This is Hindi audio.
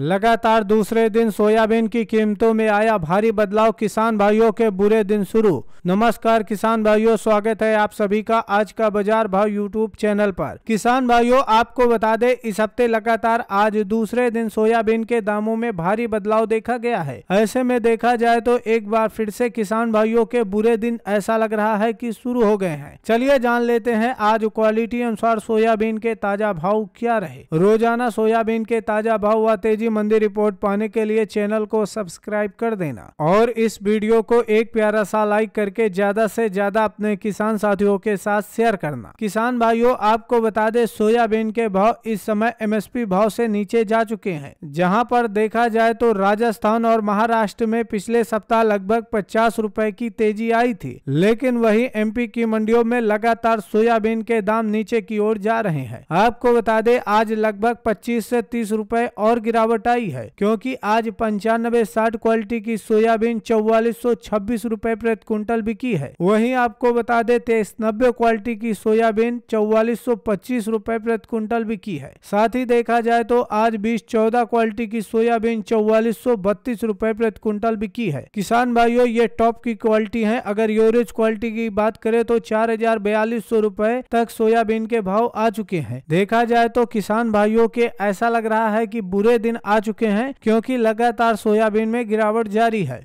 लगातार दूसरे दिन सोयाबीन की कीमतों में आया भारी बदलाव किसान भाइयों के बुरे दिन शुरू नमस्कार किसान भाइयों स्वागत है आप सभी का आज का बाजार भाव यूट्यूब चैनल पर किसान भाइयों आपको बता दें इस हफ्ते लगातार आज दूसरे दिन सोयाबीन के दामों में भारी बदलाव देखा गया है ऐसे में देखा जाए तो एक बार फिर से किसान भाइयों के बुरे दिन ऐसा लग रहा है की शुरू हो गए हैं चलिए जान लेते हैं आज क्वालिटी अनुसार सोयाबीन के ताजा भाव क्या रहे रोजाना सोयाबीन के ताजा भाव व तेजी जी मंदिर रिपोर्ट पाने के लिए चैनल को सब्सक्राइब कर देना और इस वीडियो को एक प्यारा सा लाइक करके ज्यादा से ज्यादा अपने किसान साथियों के साथ शेयर करना किसान भाइयों आपको बता दे सोयाबीन के भाव इस समय एम भाव ऐसी नीचे जा चुके हैं जहाँ पर देखा जाए तो राजस्थान और महाराष्ट्र में पिछले सप्ताह लगभग पचास रूपए की तेजी आई थी लेकिन वही एमपी की मंडियों में लगातार सोयाबीन के दाम नीचे की ओर जा रहे हैं आपको बता दे आज लगभग पच्चीस से तीस रूपए और गिरावट गिरावट है क्योंकि आज पंचानबे साठ क्वालिटी की सोयाबीन चौवालीस सौ छब्बीस रूपए प्रति क्विंटल बिकी है वहीं आपको बता दे तेईस नब्बे क्वालिटी की सोयाबीन चौवालीस सौ पच्चीस रूपए प्रति क्विंटल बिकी है साथ ही देखा जाए तो आज बीस चौदह क्वालिटी की सोयाबीन चौवालीस सौ बत्तीस रूपए प्रति क्विंटल बिकी है किसान भाइयों ये टॉप की क्वालिटी है अगर यूरेज क्वालिटी की बात करें तो चार हजार बयालीस सौ रूपए तक सोयाबीन के भाव आ चुके हैं देखा जाए तो किसान भाइयों के ऐसा लग रहा है कि बुरे दिन आ चुके हैं क्योंकि लगातार सोयाबीन में गिरावट जारी है